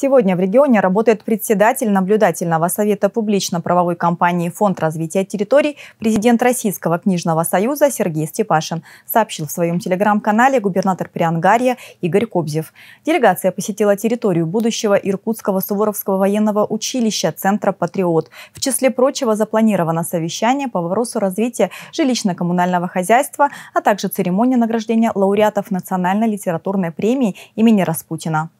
Сегодня в регионе работает председатель наблюдательного совета публично-правовой компании «Фонд развития территорий» президент Российского книжного союза Сергей Степашин, сообщил в своем телеграм-канале губернатор Приангария Игорь Кобзев. Делегация посетила территорию будущего Иркутского Суворовского военного училища Центра «Патриот». В числе прочего запланировано совещание по вопросу развития жилищно-коммунального хозяйства, а также церемония награждения лауреатов Национальной литературной премии имени Распутина.